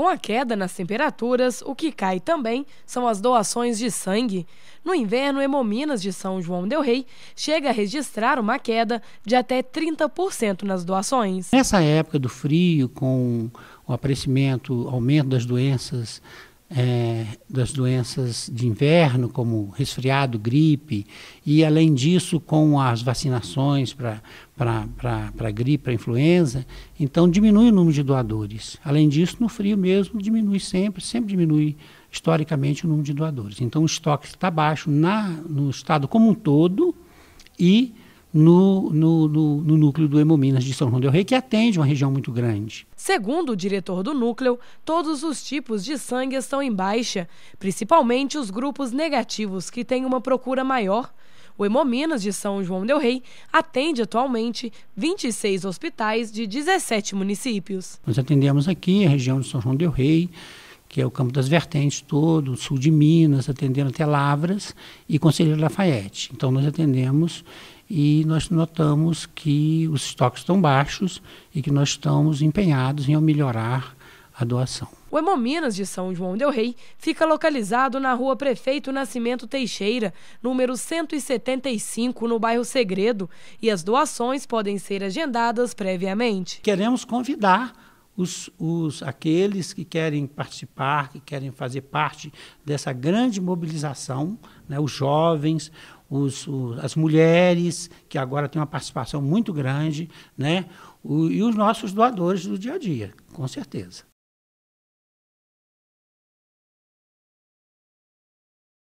Com a queda nas temperaturas, o que cai também são as doações de sangue. No inverno, Hemominas de São João Del Rei chega a registrar uma queda de até 30% nas doações. Nessa época do frio, com o aparecimento, aumento das doenças é, das doenças de inverno, como resfriado, gripe, e além disso, com as vacinações para gripe, para influenza, então diminui o número de doadores. Além disso, no frio mesmo, diminui sempre, sempre diminui historicamente o número de doadores. Então, o estoque está baixo na, no estado como um todo e no, no, no, no núcleo do Hemominas de São João del Rei, que atende uma região muito grande. Segundo o diretor do núcleo, todos os tipos de sangue estão em baixa, principalmente os grupos negativos, que têm uma procura maior. O Hemominas de São João Del Rei atende atualmente 26 hospitais de 17 municípios. Nós atendemos aqui a região de São João Del Rei, que é o campo das vertentes todo, sul de Minas, atendendo até Lavras e Conselheiro Lafayette. Então nós atendemos e nós notamos que os estoques estão baixos e que nós estamos empenhados em melhorar a doação. O Hemominas de São João del Rei fica localizado na rua Prefeito Nascimento Teixeira, número 175, no bairro Segredo, e as doações podem ser agendadas previamente. Queremos convidar os, os, aqueles que querem participar, que querem fazer parte dessa grande mobilização, né, os jovens, os, os, as mulheres, que agora têm uma participação muito grande, né, o, e os nossos doadores do dia a dia, com certeza.